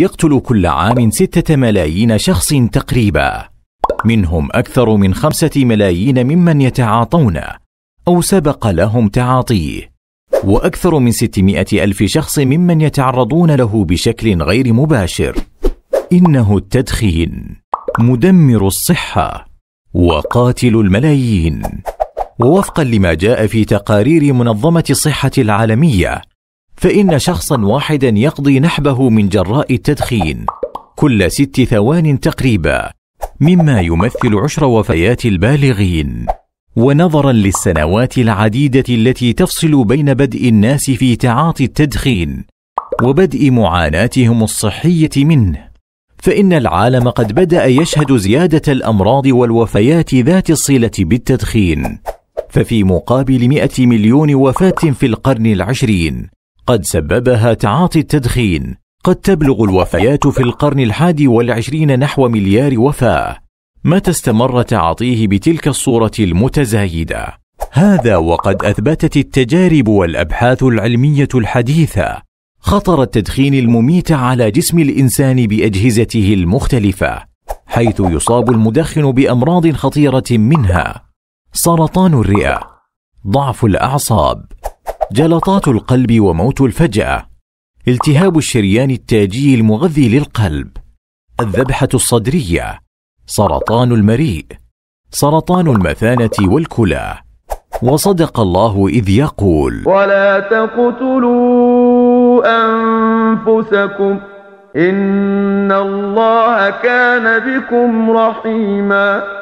يقتل كل عام ستة ملايين شخص تقريبا منهم أكثر من خمسة ملايين ممن يتعاطون أو سبق لهم تعاطيه وأكثر من 600 ألف شخص ممن يتعرضون له بشكل غير مباشر إنه التدخين مدمر الصحة وقاتل الملايين ووفقا لما جاء في تقارير منظمة الصحة العالمية فإن شخصا واحدا يقضي نحبه من جراء التدخين كل ست ثوان تقريبا مما يمثل عشر وفيات البالغين ونظرا للسنوات العديده التي تفصل بين بدء الناس في تعاطي التدخين وبدء معاناتهم الصحيه منه فان العالم قد بدا يشهد زياده الامراض والوفيات ذات الصله بالتدخين ففي مقابل مئه مليون وفاه في القرن العشرين قد سببها تعاطي التدخين قد تبلغ الوفيات في القرن الحادي والعشرين نحو مليار وفاة متى استمر تعاطيه بتلك الصورة المتزايدة هذا وقد أثبتت التجارب والأبحاث العلمية الحديثة خطر التدخين المميت على جسم الإنسان بأجهزته المختلفة حيث يصاب المدخن بأمراض خطيرة منها سرطان الرئة ضعف الأعصاب جلطات القلب وموت الفجأة التهاب الشريان التاجي المغذي للقلب الذبحة الصدرية سرطان المريء سرطان المثانة والكلى وصدق الله إذ يقول ولا تقتلوا أنفسكم إن الله كان بكم رحيماً